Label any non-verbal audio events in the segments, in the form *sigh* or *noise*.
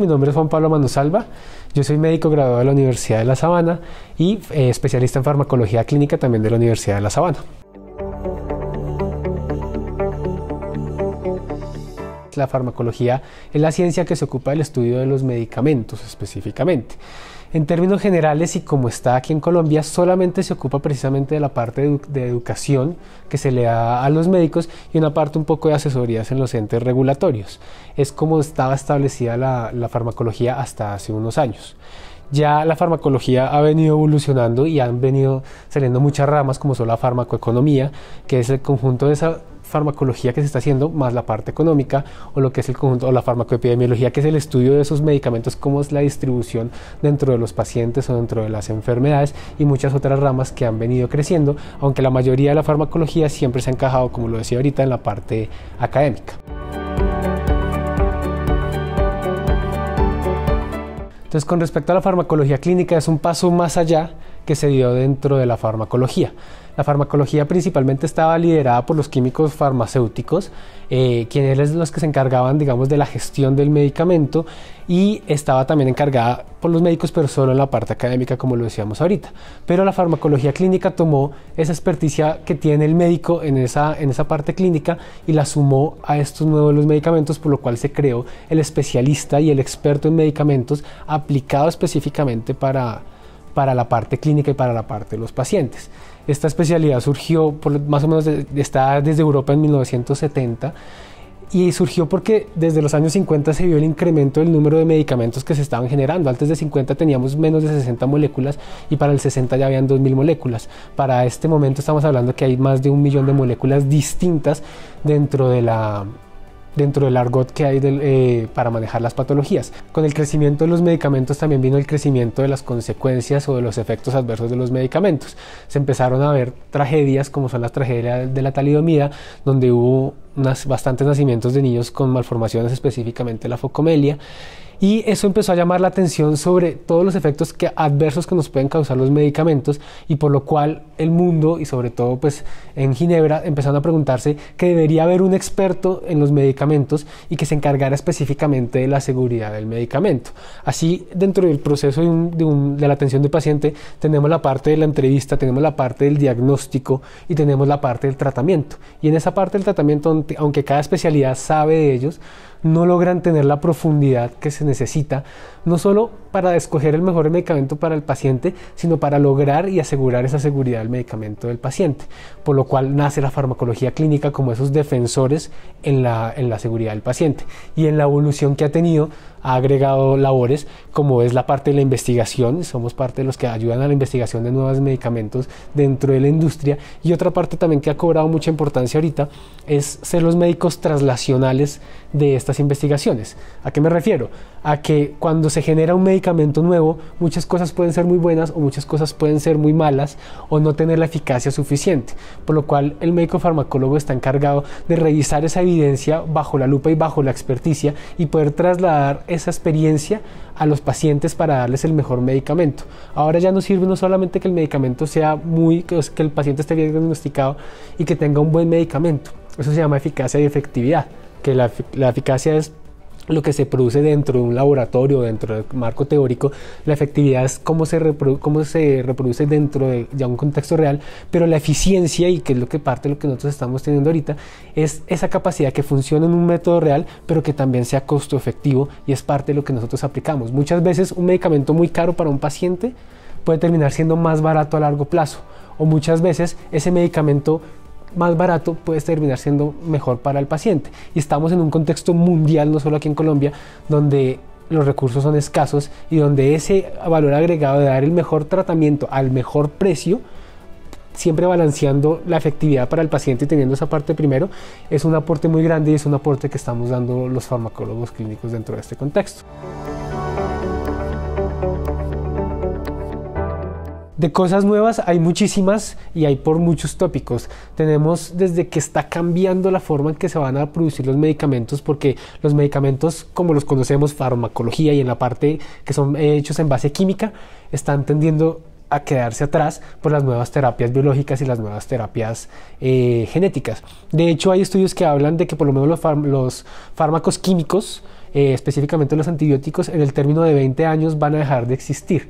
Mi nombre es Juan Pablo Manosalva, yo soy médico graduado de la Universidad de La Sabana y eh, especialista en farmacología clínica también de la Universidad de La Sabana. La farmacología es la ciencia que se ocupa del estudio de los medicamentos específicamente. En términos generales y como está aquí en Colombia, solamente se ocupa precisamente de la parte de, educación que se le da a los médicos y una parte un poco de asesorías en los entes regulatorios. Es como estaba establecida la, la farmacología hasta hace unos años ya la farmacología ha venido evolucionando y han venido saliendo muchas ramas como son la farmacoeconomía, que es el conjunto de, esa, farmacología que se está haciendo, más la parte económica o lo que es el conjunto o la farmacoepidemiología, que es el estudio de esos medicamentos, cómo es la distribución dentro de los pacientes o dentro de las enfermedades y muchas otras ramas que han venido creciendo, aunque la mayoría de la farmacología siempre se ha encajado, como lo decía ahorita, en la parte académica. Entonces, con respecto a la farmacología clínica, es un paso más allá que se dio dentro de la farmacología. La farmacología principalmente estaba liderada por los químicos farmacéuticos, eh, quienes eran los que se encargaban, digamos, de la gestión del medicamento y estaba también encargada por los médicos, pero solo en la parte académica, como lo decíamos ahorita. Pero la farmacología clínica tomó esa experticia que tiene el médico en esa, en esa parte clínica y la sumó a estos nuevos medicamentos, por lo cual se creó el especialista y el experto en medicamentos aplicado específicamente para para la parte clínica y para la parte de los pacientes. Esta especialidad surgió por, más o menos está desde Europa en 1970 y surgió porque desde los años 50 se vio el incremento del número de medicamentos que se estaban generando. Antes de 50 teníamos menos de 60 moléculas y para el 60 ya habían 2.000 moléculas. Para este momento estamos hablando que hay más de un millón de moléculas distintas dentro de la, dentro del argot que hay eh, para manejar las patologías. Con el crecimiento de los medicamentos también vino el crecimiento de las consecuencias o de los efectos adversos de los medicamentos. Se empezaron a ver tragedias como son las tragedias de la talidomida, donde hubo unas, bastantes nacimientos de niños con malformaciones, específicamente la focomelia y eso empezó a llamar la atención sobre todos los efectos que, adversos que nos pueden causar los medicamentos y por lo cual el mundo y sobre todo pues en Ginebra empezaron a preguntarse que debería haber un experto en los medicamentos y que se encargara específicamente de la seguridad del medicamento. Así dentro del proceso de la atención del paciente tenemos la parte de la entrevista, tenemos la parte del diagnóstico y tenemos la parte del tratamiento. Y en esa parte del tratamiento, aunque cada especialidad sabe de ellos, no logran tener la profundidad que se necesita, no solo para escoger el mejor medicamento para el paciente, sino para lograr y asegurar esa seguridad del medicamento del paciente, por lo cual nace la farmacología clínica como esos defensores en la, seguridad del paciente. Y en la evolución que ha tenido, ha agregado labores como es la parte de la investigación, somos parte de los que ayudan a la investigación de nuevos medicamentos dentro de la industria, y otra parte también que ha cobrado mucha importancia ahorita es ser los médicos traslacionales de esta investigaciones. ¿A qué me refiero? A que cuando se genera un medicamento nuevo, muchas cosas pueden ser muy buenas o muchas cosas pueden ser muy malas o no tener la eficacia suficiente, por lo cual el médico farmacólogo está encargado de revisar esa evidencia bajo la lupa y bajo la experticia y poder trasladar esa experiencia a los pacientes para darles el mejor medicamento. Ahora ya no sirve no solamente que el medicamento sea muy, que el paciente esté bien diagnosticado y que tenga un buen medicamento. Eso se llama eficacia y efectividad que la, eficacia es lo que se produce dentro de un laboratorio, dentro del marco teórico, la efectividad es cómo se, cómo se reproduce dentro de ya un contexto real, pero la eficiencia, y que es lo que parte de lo que nosotros estamos teniendo ahorita, es esa capacidad que funciona en un método real, pero que también sea costo efectivo y es parte de lo que nosotros aplicamos. Muchas veces un medicamento muy caro para un paciente puede terminar siendo más barato a largo plazo, o muchas veces ese medicamento más barato puede terminar siendo mejor para el paciente. Y estamos en un contexto mundial, no solo aquí en Colombia, donde los recursos son escasos y donde ese valor agregado de dar el mejor tratamiento al mejor precio, siempre balanceando la efectividad para el paciente y teniendo esa parte primero, es un aporte muy grande y es un aporte que estamos dando los farmacólogos clínicos dentro de este contexto. De cosas nuevas hay muchísimas y hay por muchos tópicos. Tenemos desde que está cambiando la forma en que se van a producir los medicamentos, porque los medicamentos, como los conocemos, farmacología y en la parte que son hechos en base química, están tendiendo a quedarse atrás por las nuevas terapias biológicas y las nuevas terapias eh, genéticas. De hecho, hay estudios que hablan de que por lo menos los, fármacos químicos, eh, específicamente los antibióticos, en el término de 20 años van a dejar de existir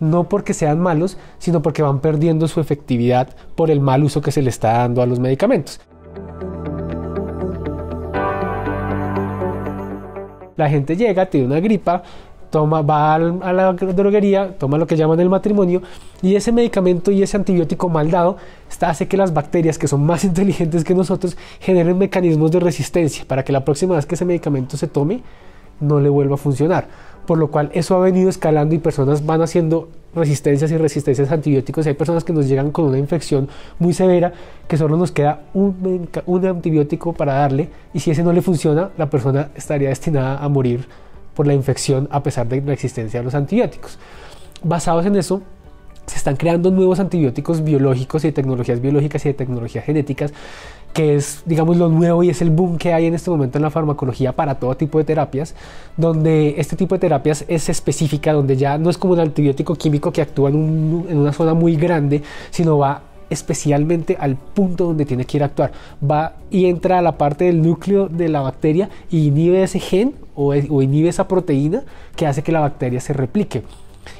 no porque sean malos, sino porque van perdiendo su efectividad por el mal uso que se le está dando a los medicamentos. La gente llega, tiene una gripa, toma, va a la droguería, toma lo que llaman el matrimonio y ese medicamento y ese antibiótico mal dado está, hace que las bacterias que son más *laughs* inteligentes que nosotros generen mecanismos de resistencia para que la próxima vez que ese medicamento se tome no le vuelva a funcionar por lo cual eso ha venido escalando y personas van haciendo resistencias y resistencias a antibióticos. hay personas que nos llegan con una infección muy severa que solo nos queda un, un antibiótico para darle y si ese no le funciona, la persona estaría destinada a morir por la infección a pesar de la existencia de los antibióticos. Basados en eso, se están creando nuevos antibióticos biológicos y de tecnologías biológicas y de tecnologías genéticas que es, digamos, lo nuevo y es el boom que hay en este momento en la farmacología para todo tipo de terapias, donde este tipo de terapias es específica, donde ya no es como un antibiótico químico que actúa en, en una zona muy grande, sino va especialmente al punto donde tiene que ir a actuar. Va y entra a la parte del núcleo de la bacteria y inhibe ese gen o inhibe esa proteína que hace que la bacteria se replique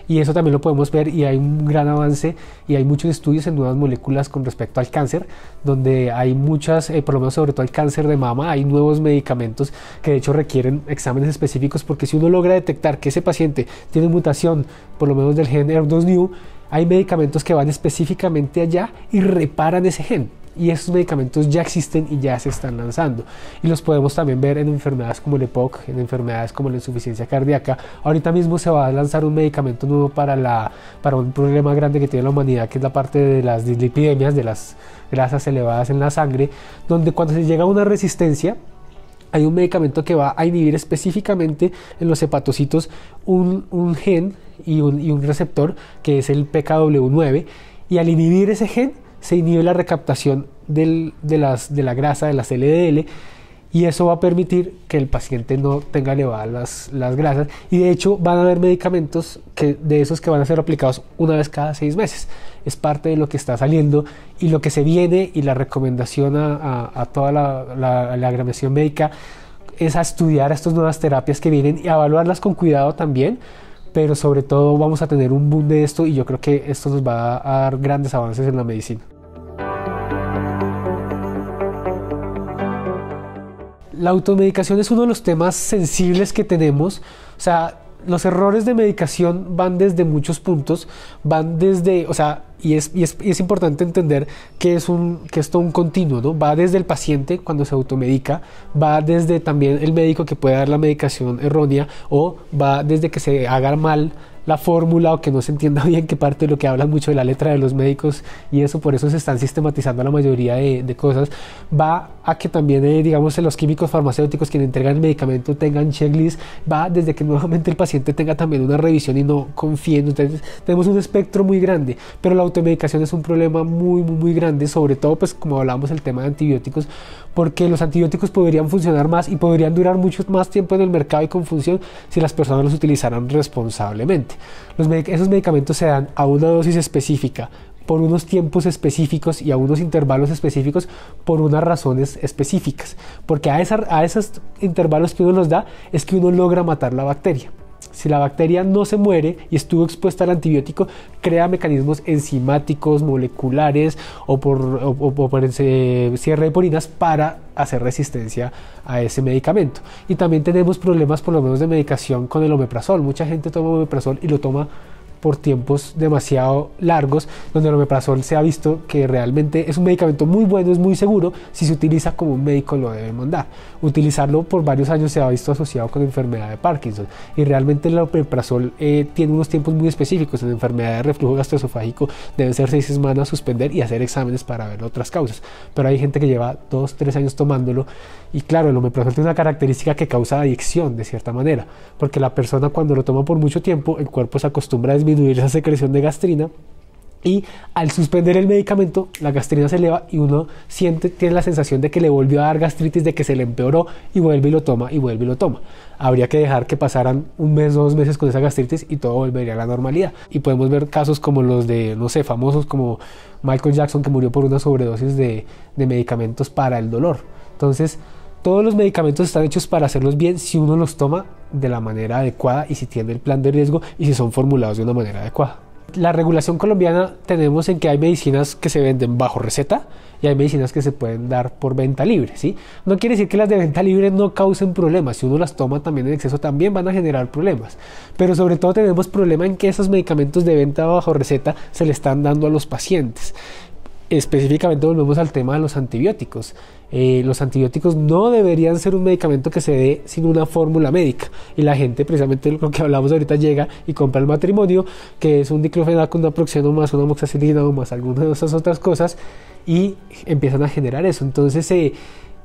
y eso también lo podemos ver y hay un gran avance y hay muchos estudios en nuevas moléculas con respecto al cáncer, donde hay muchas, eh, por lo menos sobre todo el cáncer de mama, hay nuevos medicamentos que de hecho requieren exámenes específicos porque si uno logra detectar que ese paciente tiene mutación, por lo menos del gen ER2-NEW, hay medicamentos que van específicamente allá y reparan ese gen y estos medicamentos ya existen y ya se están lanzando. Y los podemos también ver en enfermedades como el EPOC, en enfermedades como la insuficiencia cardíaca. Ahorita mismo se va a lanzar un medicamento nuevo para, la, para un problema grande que tiene la humanidad, que es la parte de las dislipidemias, de las grasas elevadas en la sangre, donde cuando se llega a una resistencia, hay un medicamento que va a inhibir específicamente en los hepatocitos un, un gen y un receptor que es el PKW9 y al inhibir ese gen se inhibe la recaptación de, las, de la grasa, de las LDL, y eso va a permitir que el paciente no tenga elevadas las, grasas. Y de hecho van a haber medicamentos que, de esos que van a ser aplicados una vez cada seis meses. Es parte de lo que está saliendo y lo que se viene y la recomendación a, toda la, la, médica es a estudiar estas nuevas terapias que vienen y a evaluarlas con cuidado también. Pero sobre todo vamos a tener un boom de esto y yo creo que esto nos va a dar grandes avances en la medicina. la automedicación es uno de los temas sensibles que tenemos. O sea, los errores de medicación van desde muchos puntos, van desde, o sea, y es, y es, importante entender que es, un, que es un continuo, ¿no? Va desde el paciente cuando se automedica, va desde también el médico que puede dar la medicación errónea o va desde que se haga mal la fórmula o que no se entienda *laughs* bien qué parte de lo que hablan mucho de la letra de los médicos y eso por eso se están sistematizando la mayoría de, cosas, va a que también, digamos eh, digamos, los químicos farmacéuticos que entregan el medicamento tengan checklist, va desde que nuevamente el paciente tenga también una revisión y no confíen. Entonces tenemos un espectro muy grande, pero la automedicación es un problema muy, muy, muy grande, sobre todo pues como hablábamos el tema de antibióticos, porque los antibióticos podrían funcionar más y podrían durar mucho más tiempo en el mercado y con función si las personas los utilizaran responsablemente esos medicamentos se dan a una dosis específica, por unos tiempos específicos y a unos intervalos específicos por unas razones específicas. Porque a, a esos intervalos que uno los da es que uno logra matar la bacteria. Si la bacteria no se muere y estuvo expuesta al antibiótico, crea mecanismos enzimáticos, moleculares o por, cierre de porinas para hacer resistencia a ese medicamento. Y también tenemos problemas por lo menos de medicación con el omeprazol. Mucha gente toma omeprazol y lo toma por tiempos demasiado largos, donde el omeprazol se ha visto que realmente es un medicamento muy bueno, es muy seguro, si se utiliza como un médico lo debe mandar. Utilizarlo por varios años se ha visto asociado con enfermedad de Parkinson y realmente el omeprazol eh, tiene unos tiempos muy específicos. En enfermedad de reflujo gastroesofágico deben ser seis semanas suspender y hacer exámenes para ver otras causas, pero hay gente que lleva dos, tres años tomándolo y claro, el omeprazol tiene una característica que causa adicción de cierta manera, porque la persona cuando lo toma por mucho tiempo, el cuerpo se acostumbra a la esa secreción de gastrina. Y al suspender el medicamento, la gastrina se eleva y uno siente, tiene la sensación de que le volvió a dar gastritis, de que se le empeoró y vuelve y lo toma y vuelve y lo toma. Habría que dejar que pasaran un mes, dos meses con esa gastritis y todo volvería a la normalidad. Y podemos ver casos como los de, no sé, famosos como Michael Jackson que murió por una sobredosis de, de medicamentos para el dolor. Entonces, todos los medicamentos están hechos para hacerlos bien si uno los toma de la manera adecuada y si tiene el plan de riesgo y si son formulados de una manera adecuada. La regulación colombiana tenemos en que hay medicinas que se venden bajo receta y hay medicinas que se pueden dar por venta libre, ¿sí? No quiere decir que las de venta libre no causen problemas, si uno las toma también en exceso también van a generar problemas, pero sobre todo tenemos problema en que esos medicamentos de venta bajo receta se le están dando a los pacientes específicamente volvemos al tema de los antibióticos. Eh, los antibióticos no deberían ser un medicamento que se dé sin una fórmula médica. Y la gente, precisamente lo que hablamos ahorita, llega y compra el matrimonio, que es un diclofenaco, una proxenoma, más una moxacilina o más algunas de esas otras cosas, y empiezan a generar eso. Entonces, se eh,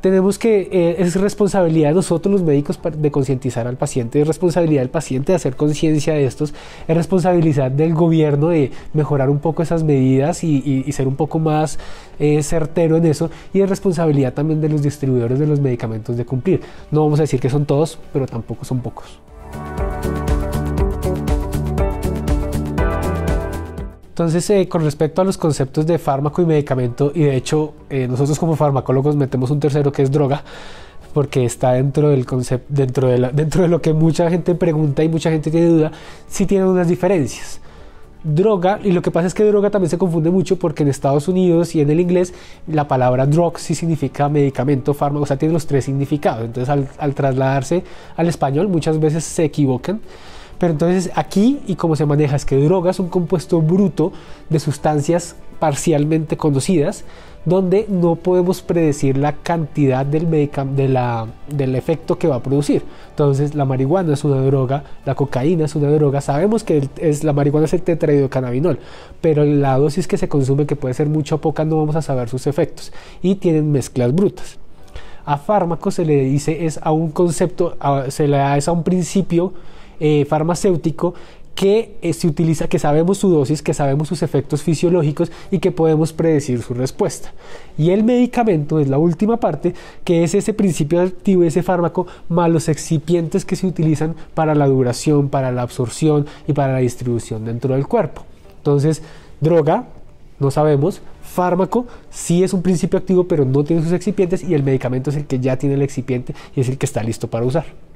tenemos que, eh, es responsabilidad de nosotros los médicos de concientizar al paciente, es responsabilidad del paciente de hacer conciencia de estos, es responsabilidad del gobierno de mejorar un poco esas medidas y, ser un poco más eh, certero en eso, y es responsabilidad también de los distribuidores de los medicamentos de cumplir. No vamos a decir que son todos, pero tampoco son pocos. Entonces, eh, con respecto a los conceptos de fármaco y medicamento, y de hecho eh, nosotros como farmacólogos metemos un tercero que es droga, porque está dentro del concepto, dentro de, *laughs* dentro de lo que mucha gente pregunta y mucha gente tiene duda, sí tienen unas diferencias. Droga, y lo que pasa es que droga también se confunde mucho porque en Estados Unidos y en el inglés la palabra drug sí significa medicamento, fármaco, o sea, tiene los tres significados. Entonces, al, al trasladarse al español, muchas veces se equivocan. Pero entonces aquí, y cómo se maneja, es que droga es un compuesto bruto de sustancias parcialmente conocidas, donde no podemos predecir la cantidad del, de la, del efecto que va a producir. Entonces, la marihuana es una droga, la cocaína es una droga, sabemos que es, la marihuana es el cannabinol, pero la dosis que se consume, que puede ser mucha o poca, no vamos a saber sus efectos, y tienen mezclas brutas. A fármaco se le dice es a un concepto, se le da es a un principio eh, farmacéutico que eh, se utiliza, que sabemos su dosis, que sabemos sus efectos fisiológicos y que podemos predecir su respuesta. Y el medicamento es la última parte, que es ese principio activo, ese fármaco, más los excipientes que se utilizan para la duración, para la absorción y para la distribución dentro del cuerpo. Entonces, droga, no sabemos, fármaco sí es un principio activo, pero no tiene sus excipientes y el medicamento es el que ya tiene el excipiente y es el que está listo para usar.